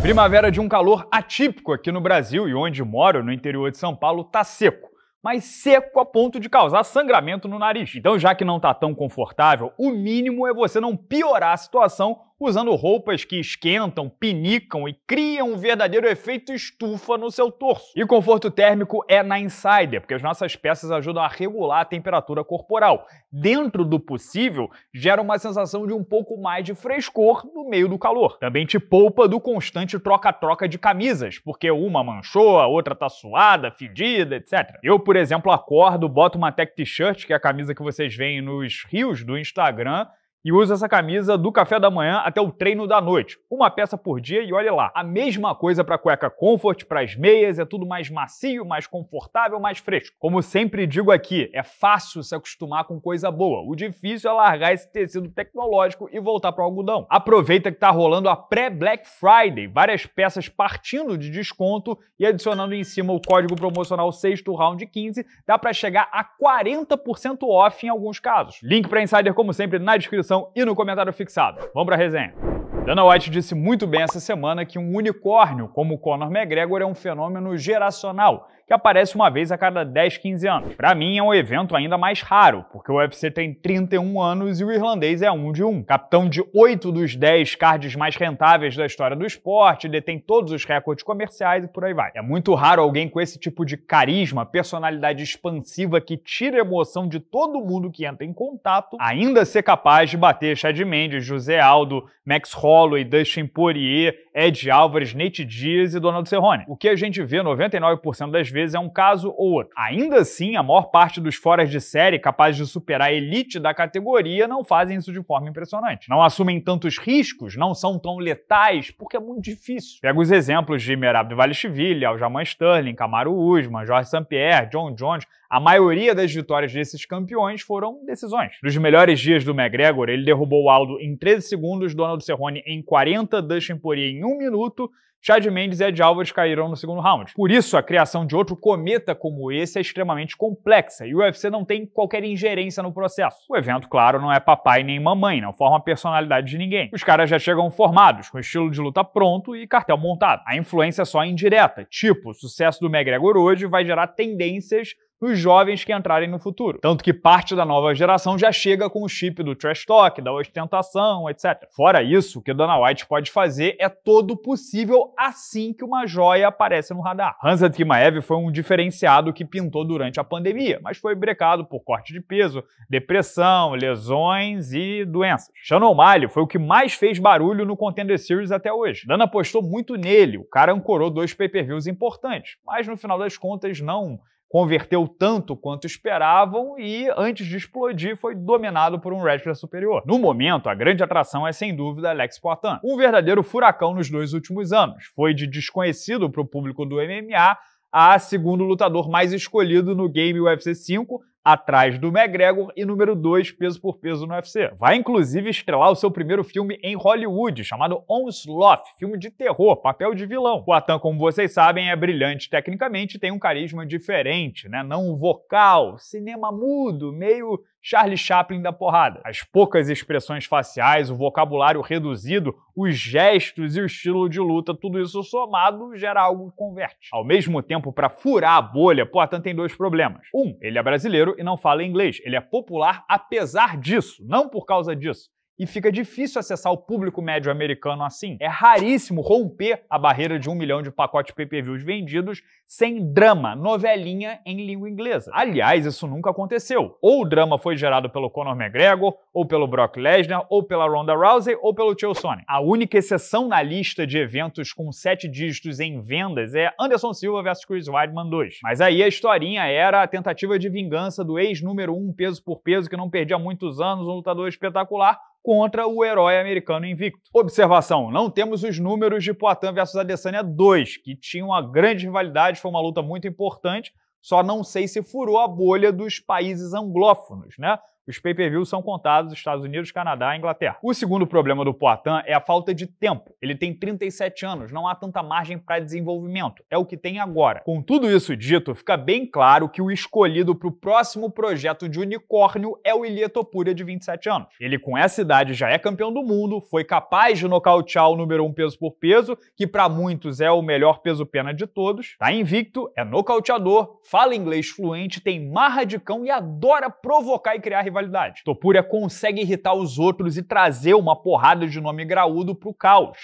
Primavera de um calor atípico aqui no Brasil e onde moro, no interior de São Paulo, tá seco. Mas seco a ponto de causar sangramento no nariz. Então, já que não tá tão confortável, o mínimo é você não piorar a situação usando roupas que esquentam, pinicam e criam um verdadeiro efeito estufa no seu torso. E conforto térmico é na insider, porque as nossas peças ajudam a regular a temperatura corporal. Dentro do possível, gera uma sensação de um pouco mais de frescor no meio do calor. Também te poupa do constante troca-troca de camisas, porque uma manchou, a outra tá suada, fedida, etc. Eu, por exemplo, acordo, boto uma tech t-shirt, que é a camisa que vocês veem nos rios do Instagram, e usa essa camisa do café da manhã até o treino da noite. Uma peça por dia e olha lá. A mesma coisa para cueca Comfort, para as meias, é tudo mais macio, mais confortável, mais fresco. Como sempre digo aqui, é fácil se acostumar com coisa boa. O difícil é largar esse tecido tecnológico e voltar para o algodão. Aproveita que tá rolando a pré-Black Friday, várias peças partindo de desconto e adicionando em cima o código promocional 6 round 15, dá para chegar a 40% off em alguns casos. Link para Insider como sempre na descrição descrição e no comentário fixado. Vamos para a resenha. Dana White disse muito bem essa semana que um unicórnio, como o Conor McGregor, é um fenômeno geracional, que aparece uma vez a cada 10, 15 anos. Para mim, é um evento ainda mais raro, porque o UFC tem 31 anos e o irlandês é um de um. Capitão de 8 dos 10 cards mais rentáveis da história do esporte, detém todos os recordes comerciais e por aí vai. É muito raro alguém com esse tipo de carisma, personalidade expansiva que tira a emoção de todo mundo que entra em contato, ainda ser capaz de bater Chad Mendes, José Aldo, Max Hall, Holloway, Dustin Poirier, Ed Álvares, Nate Dias e Donald Cerrone. O que a gente vê 99% das vezes é um caso ou outro. Ainda assim, a maior parte dos foras de série capazes de superar a elite da categoria não fazem isso de forma impressionante. Não assumem tantos riscos, não são tão letais, porque é muito difícil. Pega os exemplos de Merab Valishvili, Aljamain Sterling, Camaro Usman, Jorge St-Pierre, John Jones. A maioria das vitórias desses campeões foram decisões. Nos melhores dias do McGregor, ele derrubou o Aldo em 13 segundos, Donald Cerrone em 40, Dustin Poirier em em um minuto, Chad Mendes e Ed Alvarez caíram no segundo round. Por isso, a criação de outro cometa como esse é extremamente complexa e o UFC não tem qualquer ingerência no processo. O evento, claro, não é papai nem mamãe, não forma a personalidade de ninguém. Os caras já chegam formados, com estilo de luta pronto e cartel montado. A influência é só é indireta, tipo, o sucesso do McGregor hoje vai gerar tendências nos jovens que entrarem no futuro. Tanto que parte da nova geração já chega com o chip do trash talk, da ostentação, etc. Fora isso, o que Dana White pode fazer é todo possível assim que uma joia aparece no radar. Hans Adkimaev foi um diferenciado que pintou durante a pandemia, mas foi brecado por corte de peso, depressão, lesões e doenças. Shannon O'Malley foi o que mais fez barulho no Contender Series até hoje. Dana apostou muito nele, o cara ancorou dois pay-per-views importantes, mas no final das contas não converteu tanto quanto esperavam e, antes de explodir, foi dominado por um wrestler superior. No momento, a grande atração é sem dúvida Alex Poitin, um verdadeiro furacão nos dois últimos anos. Foi de desconhecido para o público do MMA a segundo lutador mais escolhido no game UFC 5 atrás do McGregor e número 2 peso por peso no UFC. Vai inclusive estrelar o seu primeiro filme em Hollywood, chamado Onslaught, filme de terror, papel de vilão. O Atan, como vocês sabem, é brilhante tecnicamente, tem um carisma diferente, né? Não vocal, cinema mudo, meio Charlie Chaplin da porrada. As poucas expressões faciais, o vocabulário reduzido, os gestos e o estilo de luta, tudo isso somado gera algo que converte. Ao mesmo tempo, para furar a bolha, Portan tem dois problemas. Um, ele é brasileiro e não fala inglês. Ele é popular apesar disso, não por causa disso e fica difícil acessar o público médio americano assim. É raríssimo romper a barreira de um milhão de pacotes pay-per-views vendidos sem drama, novelinha em língua inglesa. Aliás, isso nunca aconteceu. Ou o drama foi gerado pelo Conor McGregor, ou pelo Brock Lesnar, ou pela Ronda Rousey, ou pelo Chael Sonnen. A única exceção na lista de eventos com sete dígitos em vendas é Anderson Silva vs Chris Weidman 2. Mas aí a historinha era a tentativa de vingança do ex-número um peso por peso que não perdia muitos anos, um lutador espetacular, contra o herói americano invicto. Observação: não temos os números de Poitin versus Adesanya 2, que tinha uma grande rivalidade, foi uma luta muito importante, só não sei se furou a bolha dos países anglófonos, né? Os pay-per-views são contados Estados Unidos, Canadá e Inglaterra. O segundo problema do Poitin é a falta de tempo. Ele tem 37 anos, não há tanta margem para desenvolvimento. É o que tem agora. Com tudo isso dito, fica bem claro que o escolhido para o próximo projeto de unicórnio é o Ilia Topuria, de 27 anos. Ele, com essa idade, já é campeão do mundo, foi capaz de nocautear o número 1 um peso por peso, que para muitos é o melhor peso-pena de todos. Tá invicto, é nocauteador, fala inglês fluente, tem marra de cão e adora provocar e criar rivalidade. Topuria consegue irritar os outros e trazer uma porrada de nome graúdo pro caos.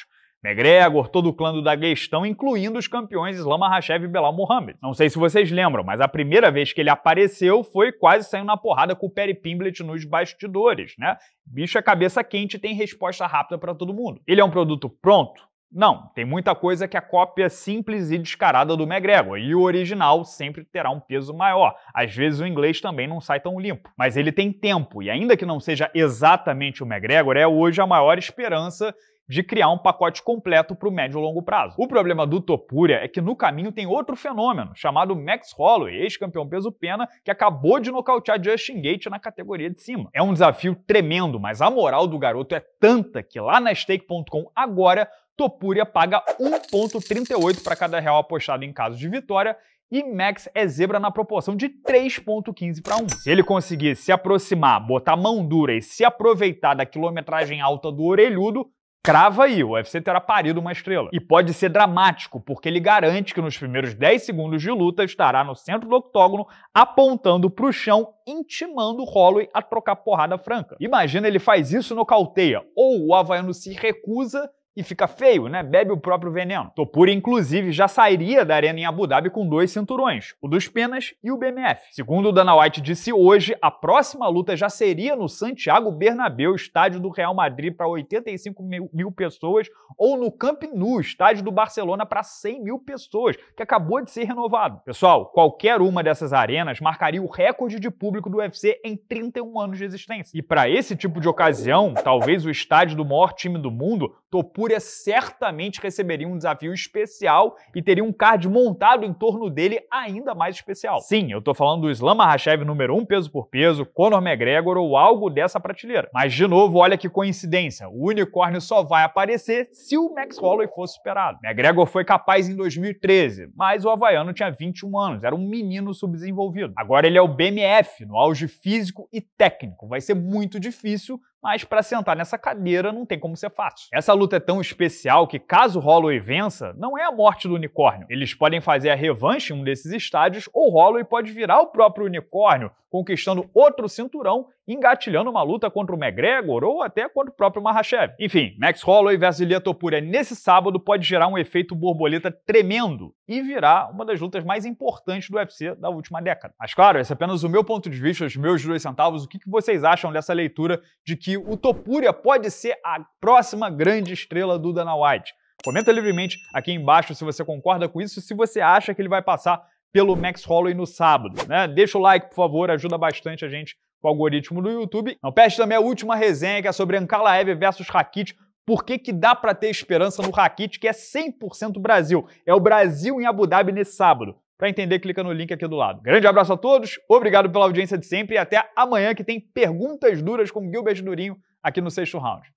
McGregor, todo o clã do Daguestão, incluindo os campeões Islam Makhachev e Belal Muhammad. Não sei se vocês lembram, mas a primeira vez que ele apareceu foi quase saindo na porrada com o Perry Pimblett nos bastidores, né? Bicho é cabeça quente e tem resposta rápida para todo mundo. Ele é um produto pronto? Não, tem muita coisa que a cópia simples e descarada do McGregor, e o original sempre terá um peso maior. Às vezes o inglês também não sai tão limpo. Mas ele tem tempo, e ainda que não seja exatamente o McGregor, é hoje a maior esperança de criar um pacote completo para o médio e longo prazo. O problema do Topuria é que no caminho tem outro fenômeno, chamado Max Holloway, ex-campeão peso-pena, que acabou de nocautear Justin Gate na categoria de cima. É um desafio tremendo, mas a moral do garoto é tanta que lá na stake.com agora Topuria paga 1,38 para cada real apostado em caso de vitória e Max é zebra na proporção de 3,15 para 1. Se ele conseguir se aproximar, botar mão dura e se aproveitar da quilometragem alta do orelhudo, Crava aí, o UFC terá parido uma estrela. E pode ser dramático, porque ele garante que nos primeiros 10 segundos de luta estará no centro do octógono, apontando para o chão, intimando Holloway a trocar porrada franca. Imagina ele faz isso no cauteia, ou o havaiano se recusa e fica feio, né? Bebe o próprio veneno. Topura, inclusive, já sairia da arena em Abu Dhabi com dois cinturões, o dos penas e o BMF. Segundo o Dana White disse hoje, a próxima luta já seria no Santiago Bernabéu, estádio do Real Madrid, para 85 mil, mil, pessoas, ou no Camp Nou, estádio do Barcelona, para 100 mil pessoas, que acabou de ser renovado. Pessoal, qualquer uma dessas arenas marcaria o recorde de público do UFC em 31 anos de existência. E para esse tipo de ocasião, talvez o estádio do maior time do mundo, Topura Fúria certamente receberia um desafio especial e teria um card montado em torno dele ainda mais especial. Sim, eu tô falando do Islam Mahashev número 1 um peso por peso, Conor McGregor ou algo dessa prateleira. Mas de novo, olha que coincidência, o unicórnio só vai aparecer se o Max Holloway for superado. McGregor foi capaz em 2013, mas o havaiano tinha 21 anos, era um menino subdesenvolvido. Agora ele é o BMF, no auge físico e técnico. Vai ser muito difícil mas para sentar nessa cadeira não tem como ser fácil. Essa luta é tão especial que, caso Holloway vença, não é a morte do unicórnio. Eles podem fazer a revanche em um desses estádios ou Holloway pode virar o próprio unicórnio conquistando outro cinturão, engatilhando uma luta contra o McGregor ou até contra o próprio Mahashev. Enfim, Max Holloway vs. Ilia Topuria nesse sábado pode gerar um efeito borboleta tremendo e virar uma das lutas mais importantes do UFC da última década. Mas claro, esse é apenas o meu ponto de vista, os meus dois centavos. O que vocês acham dessa leitura de que o Topuria pode ser a próxima grande estrela do Dana White? Comenta livremente aqui embaixo se você concorda com isso, se você acha que ele vai passar pelo Max Holloway no sábado. Né? Deixa o like, por favor, ajuda bastante a gente com o algoritmo do YouTube. Não perde também a última resenha, que é sobre Ankalaev versus Rakit, por que, que dá para ter esperança no Rakit, que é 100% Brasil. É o Brasil em Abu Dhabi nesse sábado. Para entender, clica no link aqui do lado. Grande abraço a todos, obrigado pela audiência de sempre e até amanhã que tem perguntas duras com Gilbert Durinho aqui no sexto round.